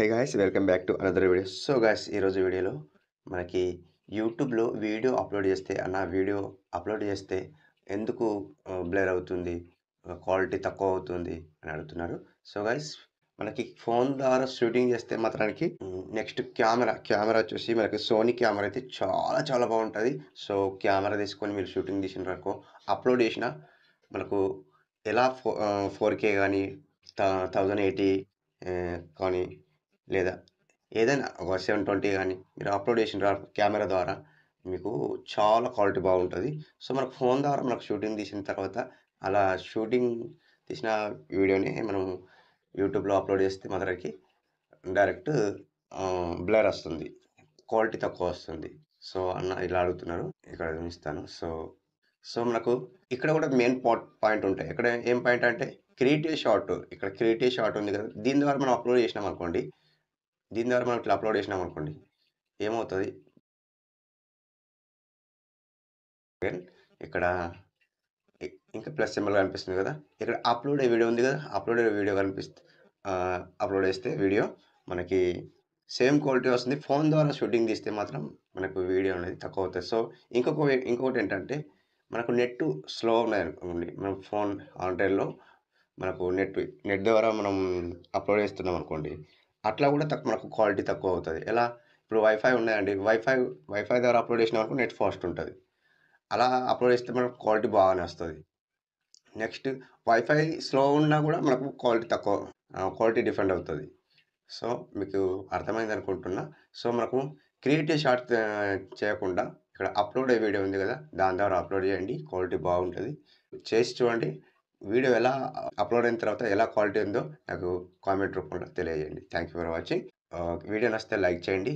hey guys welcome back to another video so guys ఈరోజు వీడియోలో మనకి యూట్యూబ్లో వీడియో అప్లోడ్ చేస్తే అన్న వీడియో అప్లోడ్ చేస్తే ఎందుకు బ్లర్ అవుతుంది క్వాలిటీ తక్కువ అవుతుంది అని అడుగుతున్నారు సో గాయస్ మనకి ఫోన్ ద్వారా షూటింగ్ చేస్తే మాత్రానికి నెక్స్ట్ కెమెరా కెమెరా వచ్చేసి మనకి సోనీ కెమెరా అయితే చాలా చాలా బాగుంటుంది సో కెమెరా తీసుకొని మీరు షూటింగ్ తీసిన వరకు అప్లోడ్ చేసిన మనకు ఎలా ఫో ఫోర్ కే కానీ థౌజండ్ ఎయిటీ కానీ లేదా ఏదైనా ఒక సెవెన్ ట్వంటీ కానీ మీరు అప్లోడ్ చేసిన కెమెరా ద్వారా మీకు చాలా క్వాలిటీ బాగుంటుంది సో మనకు ఫోన్ ద్వారా మనకు షూటింగ్ తీసిన తర్వాత అలా షూటింగ్ తీసిన వీడియోని మనం యూట్యూబ్లో అప్లోడ్ చేస్తే మదరికి డైరెక్ట్ బ్లర్ వస్తుంది క్వాలిటీ తక్కువ వస్తుంది సో అన్న ఇలా అడుగుతున్నారు ఇక్కడ చూపిస్తాను సో సో మనకు ఇక్కడ కూడా మెయిన్ పాయింట్ ఉంటాయి ఇక్కడ ఏం పాయింట్ అంటే క్రియేటివ్ షార్ట్ ఇక్కడ క్రియేటివ్ షార్ట్ ఉంది కదా దీని ద్వారా మనం అప్లోడ్ చేసినాం అనుకోండి దీని ద్వారా మనం ఇట్లా అప్లోడ్ చేసినాం అనుకోండి ఏమవుతుంది ఇక్కడ ఇంకా ప్లస్ సింబల్ కనిపిస్తుంది కదా ఇక్కడ అప్లోడ్ అయ్యే వీడియో ఉంది కదా అప్లోడ్ అయ్యే వీడియో కనిపిస్తుంది అప్లోడ్ చేస్తే వీడియో మనకి సేమ్ క్వాలిటీ వస్తుంది ఫోన్ ద్వారా షూటింగ్ తీస్తే మాత్రం మనకు వీడియో అనేది తక్కువ అవుతుంది సో ఇంకొక ఇంకొకటి ఏంటంటే మనకు నెట్ స్లో ఉన్నాయి అనుకోండి మనం ఫోన్ ఆన్లైన్లో మనకు నెట్ నెట్ ద్వారా మనం అప్లోడ్ చేస్తున్నాం అనుకోండి అట్లా కూడా తక్కువ మనకు క్వాలిటీ తక్కువ అవుతుంది ఎలా ఇప్పుడు వైఫై ఉన్నాయండి వైఫై వైఫై ద్వారా అప్లోడ్ చేసిన వరకు నెట్ ఫాస్ట్ ఉంటుంది అలా అప్లోడ్ చేస్తే మనకు క్వాలిటీ బాగానే వస్తుంది నెక్స్ట్ వైఫై స్లో ఉన్నా కూడా మనకు క్వాలిటీ తక్కువ క్వాలిటీ డిఫరెంట్ అవుతుంది సో మీకు అర్థమైంది అనుకుంటున్నా సో మనకు క్రియేటివ్ షార్ట్ చేయకుండా ఇక్కడ అప్లోడ్ అయ్యే వీడియో ఉంది కదా దాని ద్వారా అప్లోడ్ చేయండి క్వాలిటీ బాగుంటుంది చేసి చూడండి వీడియో ఎలా అప్లోడ్ అయిన తర్వాత ఎలా క్వాలిటీ ఉందో నాకు కామెంట్ రూపంలో తెలియజేయండి thank you for watching video నచ్చితే లైక్ చేయండి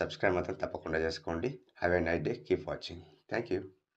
సబ్స్క్రైబ్ మాత్రం తప్పకుండా చేసుకోండి have a night day keep watching thank you